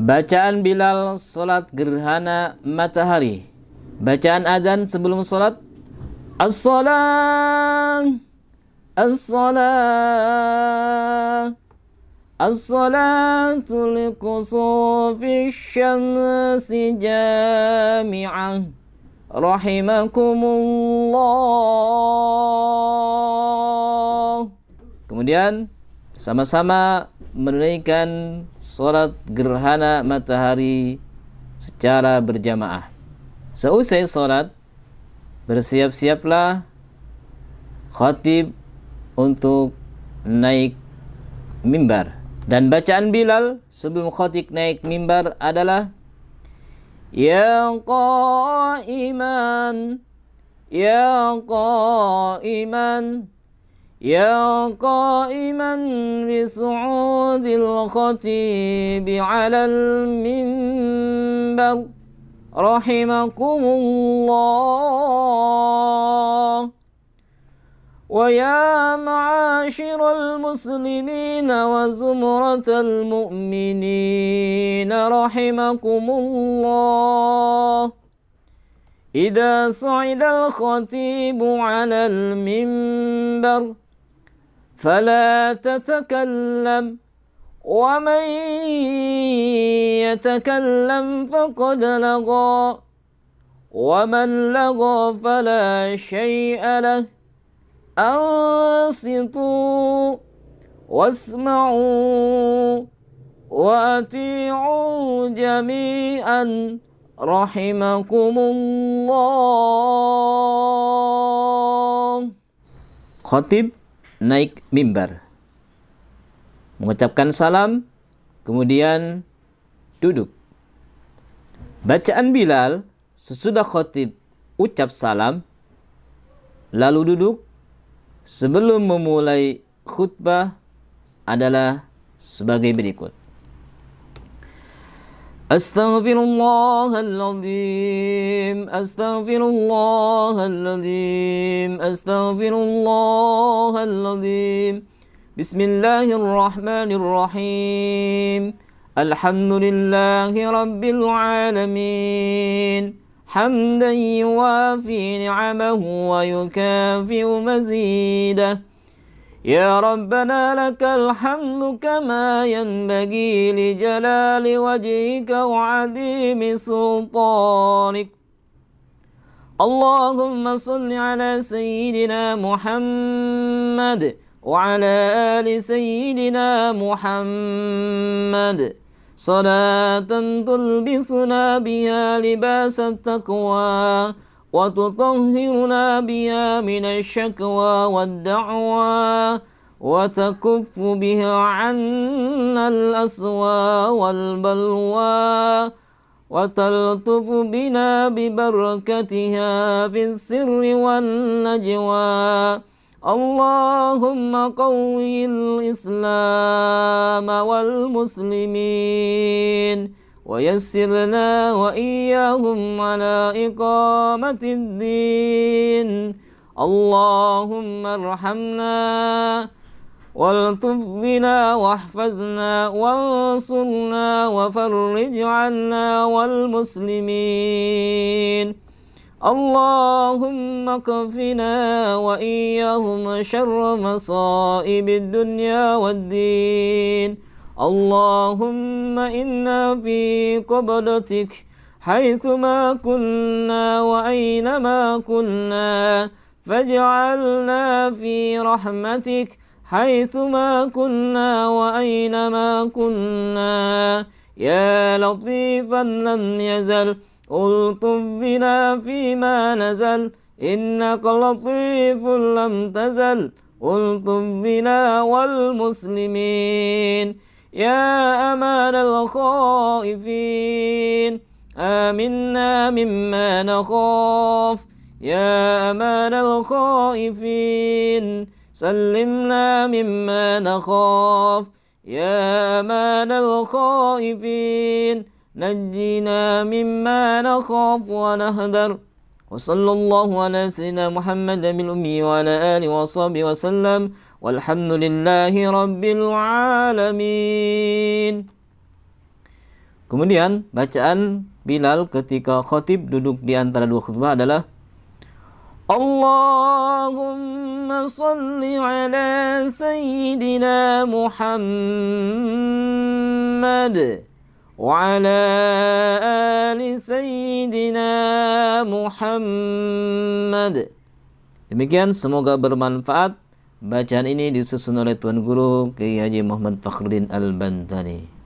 Bacaan Bilal salat gerhana matahari. Bacaan adzan sebelum salat As-salah As-salah الصلاة لقصوف الشمس جامعة رحمكم الله Kemudian sama-sama menunaikan sholat gerhana matahari secara berjamaah. Seusai sholat, bersiap-siaplah khatib untuk naik mimbar. Dan bacaan Bilal sebelum khatib naik mimbar adalah Ya qaiman Ya qaiman يا قائما بصعود الخطيب على المنبر رحمكم الله ويا معاشر المسلمين وزمرة المؤمنين رحمكم الله إذا صعد الخطيب على المنبر فلا تتكلم ومن يتكلم فقد لغى ومن لغى فلا شيء له أنصتوا واسمعوا وأطيعوا جميعا رحمكم الله خطيب naik mimbar. Mengucapkan salam, kemudian duduk. Bacaan Bilal sesudah khotib ucap salam, lalu duduk sebelum memulai khutbah adalah sebagai berikut. أستغفر الله العظيم أستغفر الله العظيم أستغفر الله العظيم بسم الله الرحمن الرحيم الحمد لله رب العالمين حمدا يوافي نعمه ويكافئ مزيده يا ربنا لك الحمد كما ينبغي لجلال وجهك وعظيم سلطانك اللهم صل على سيدنا محمد وعلى آل سيدنا محمد صلاة تلبسنا بها لباس التقوى وتطهرنا بها من الشكوى والدعوى وتكف بها عنا الأسوى والبلوى وتلطف بنا ببركتها في السر والنجوى اللهم قوي الإسلام والمسلمين ويسرنا وإياهم على إقامة الدين اللهم ارحمنا والطف بنا واحفظنا وانصرنا وفرج عنا والمسلمين اللهم اكفنا وإياهم شر مصائب الدنيا والدين اللهم إنا في قبضتك حيثما كنا وأينما كنا فاجعلنا في رحمتك حيثما كنا وأينما كنا يا لطيفا لم يزل ألطف بنا فيما نزل إنك لطيف لم تزل ألطف بنا والمسلمين يا أمان الخائفين آمنا مما نخاف يا أمان الخائفين سلمنا مما نخاف يا أمان الخائفين نجنا مما نخاف ونهدر وصلى الله على سيدنا محمد بالأمي وعلى آله وصحبه وسلم Walhamdulillahi Rabbil Alamin. Kemudian bacaan Bilal ketika khotib duduk di antara dua khutbah adalah Allahumma salli ala Sayyidina Muhammad وعلى آل سيدنا محمد Demikian semoga bermanfaat Bacaan ini disusun oleh Tuan Guru Kiai Haji Muhammad Fakhruddin Al-Bantani.